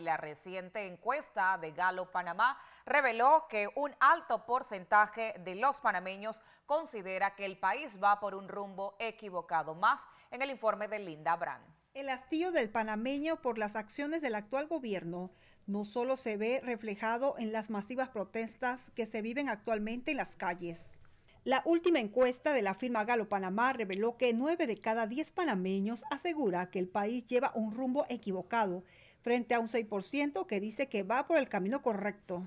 la reciente encuesta de Galo Panamá reveló que un alto porcentaje de los panameños considera que el país va por un rumbo equivocado. Más en el informe de Linda Brand. El hastío del panameño por las acciones del actual gobierno no solo se ve reflejado en las masivas protestas que se viven actualmente en las calles, la última encuesta de la firma Galo Panamá reveló que 9 de cada 10 panameños asegura que el país lleva un rumbo equivocado, frente a un 6% que dice que va por el camino correcto.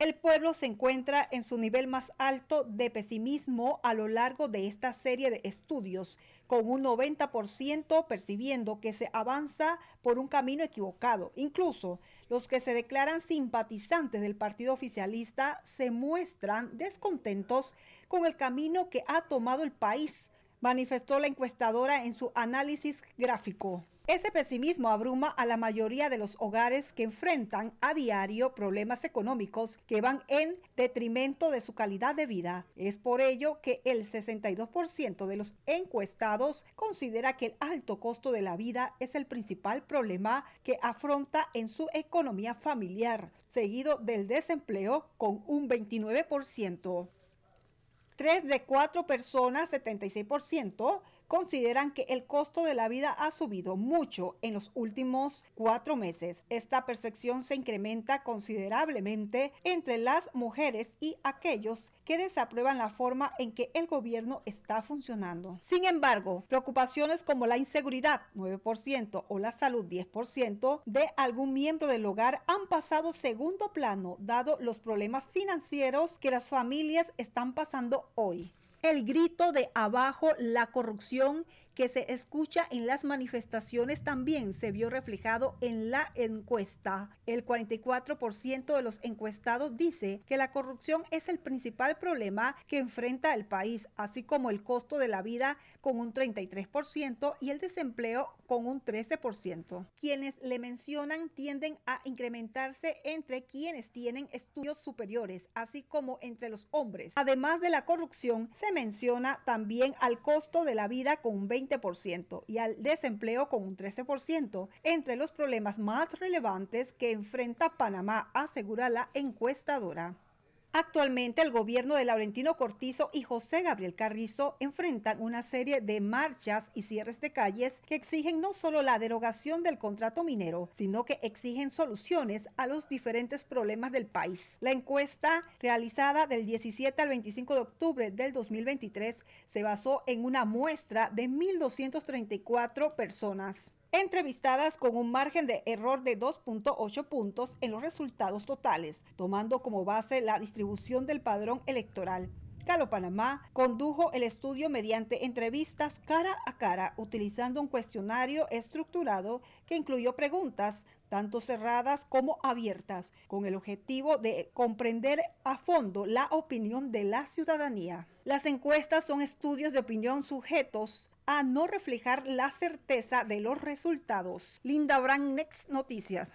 El pueblo se encuentra en su nivel más alto de pesimismo a lo largo de esta serie de estudios, con un 90% percibiendo que se avanza por un camino equivocado. Incluso los que se declaran simpatizantes del partido oficialista se muestran descontentos con el camino que ha tomado el país manifestó la encuestadora en su análisis gráfico. Ese pesimismo abruma a la mayoría de los hogares que enfrentan a diario problemas económicos que van en detrimento de su calidad de vida. Es por ello que el 62% de los encuestados considera que el alto costo de la vida es el principal problema que afronta en su economía familiar, seguido del desempleo con un 29%. 3 de 4 personas, 76%, consideran que el costo de la vida ha subido mucho en los últimos cuatro meses. Esta percepción se incrementa considerablemente entre las mujeres y aquellos que desaprueban la forma en que el gobierno está funcionando. Sin embargo, preocupaciones como la inseguridad 9% o la salud 10% de algún miembro del hogar han pasado segundo plano dado los problemas financieros que las familias están pasando hoy el grito de abajo la corrupción que se escucha en las manifestaciones también se vio reflejado en la encuesta. El 44% de los encuestados dice que la corrupción es el principal problema que enfrenta el país, así como el costo de la vida con un 33% y el desempleo con un 13%. Quienes le mencionan tienden a incrementarse entre quienes tienen estudios superiores, así como entre los hombres. Además de la corrupción, se menciona también al costo de la vida con un 20 y al desempleo con un 13%, entre los problemas más relevantes que enfrenta Panamá, asegura la encuestadora. Actualmente el gobierno de Laurentino Cortizo y José Gabriel Carrizo enfrentan una serie de marchas y cierres de calles que exigen no solo la derogación del contrato minero, sino que exigen soluciones a los diferentes problemas del país. La encuesta realizada del 17 al 25 de octubre del 2023 se basó en una muestra de 1.234 personas entrevistadas con un margen de error de 2.8 puntos en los resultados totales, tomando como base la distribución del padrón electoral. Calo Panamá condujo el estudio mediante entrevistas cara a cara utilizando un cuestionario estructurado que incluyó preguntas tanto cerradas como abiertas, con el objetivo de comprender a fondo la opinión de la ciudadanía. Las encuestas son estudios de opinión sujetos a no reflejar la certeza de los resultados. Linda Brand, Next Noticias.